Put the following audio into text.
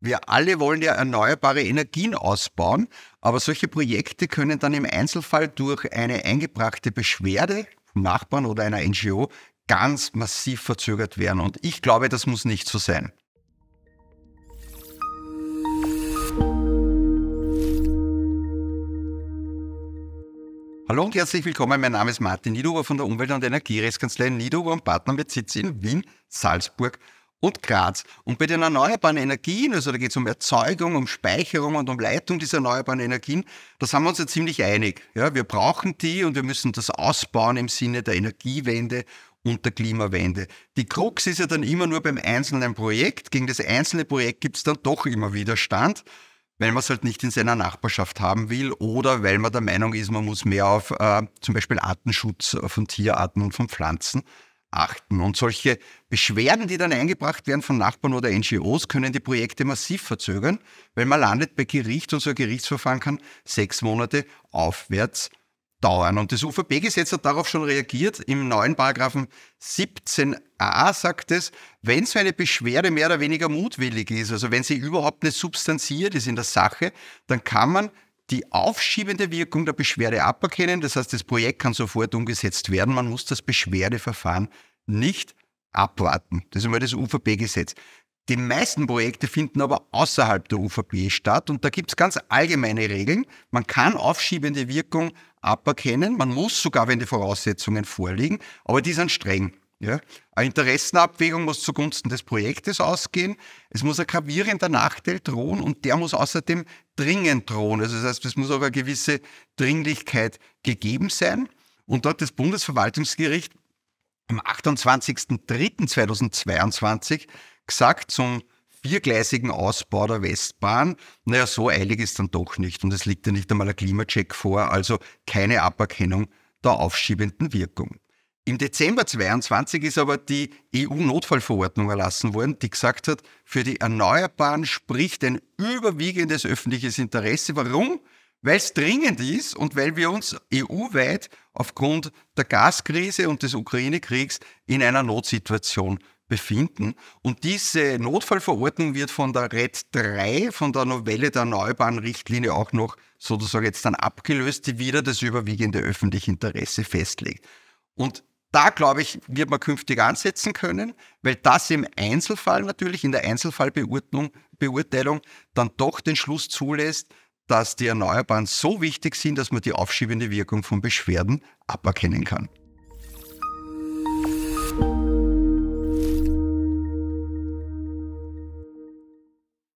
Wir alle wollen ja erneuerbare Energien ausbauen, aber solche Projekte können dann im Einzelfall durch eine eingebrachte Beschwerde vom Nachbarn oder einer NGO ganz massiv verzögert werden. Und ich glaube, das muss nicht so sein. Hallo und herzlich willkommen. Mein Name ist Martin Niederhuber von der Umwelt- und Energierechtskanzlei Niederhuber und Partner mit Sitz in Wien, Salzburg und Graz. Und bei den erneuerbaren Energien, also da geht es um Erzeugung, um Speicherung und um Leitung dieser erneuerbaren Energien, da sind wir uns ja ziemlich einig. Ja, wir brauchen die und wir müssen das ausbauen im Sinne der Energiewende und der Klimawende. Die Krux ist ja dann immer nur beim einzelnen Projekt. Gegen das einzelne Projekt gibt es dann doch immer Widerstand, weil man es halt nicht in seiner Nachbarschaft haben will oder weil man der Meinung ist, man muss mehr auf äh, zum Beispiel Artenschutz von Tierarten und von Pflanzen achten. Und solche Beschwerden, die dann eingebracht werden von Nachbarn oder NGOs, können die Projekte massiv verzögern, weil man landet bei Gericht und so ein Gerichtsverfahren kann sechs Monate aufwärts dauern. Und das UVP-Gesetz hat darauf schon reagiert. Im neuen Paragraphen 17a sagt es, wenn so eine Beschwerde mehr oder weniger mutwillig ist, also wenn sie überhaupt nicht substanziert ist in der Sache, dann kann man die aufschiebende Wirkung der Beschwerde aberkennen. Das heißt, das Projekt kann sofort umgesetzt werden. Man muss das Beschwerdeverfahren nicht abwarten. Das ist einmal das UVP-Gesetz. Die meisten Projekte finden aber außerhalb der UVP statt und da gibt es ganz allgemeine Regeln. Man kann aufschiebende Wirkung aberkennen, man muss sogar, wenn die Voraussetzungen vorliegen, aber die sind streng. Ja? Eine Interessenabwägung muss zugunsten des Projektes ausgehen. Es muss ein gravierender Nachteil drohen und der muss außerdem dringend drohen. Also das heißt, es muss auch eine gewisse Dringlichkeit gegeben sein. Und dort das Bundesverwaltungsgericht am 28.03.2022 gesagt zum viergleisigen Ausbau der Westbahn, naja, so eilig ist dann doch nicht. Und es liegt ja nicht einmal ein Klimacheck vor, also keine Aberkennung der aufschiebenden Wirkung. Im Dezember 22 ist aber die EU-Notfallverordnung erlassen worden, die gesagt hat, für die Erneuerbaren spricht ein überwiegendes öffentliches Interesse. Warum? Weil es dringend ist und weil wir uns EU-weit aufgrund der Gaskrise und des Ukraine-Kriegs in einer Notsituation befinden. Und diese Notfallverordnung wird von der RED 3, von der Novelle der erneuerbaren Richtlinie auch noch sozusagen jetzt dann abgelöst, die wieder das überwiegende öffentliche Interesse festlegt. Und da glaube ich, wird man künftig ansetzen können, weil das im Einzelfall natürlich, in der Einzelfallbeurteilung dann doch den Schluss zulässt, dass die Erneuerbaren so wichtig sind, dass man die aufschiebende Wirkung von Beschwerden aberkennen kann.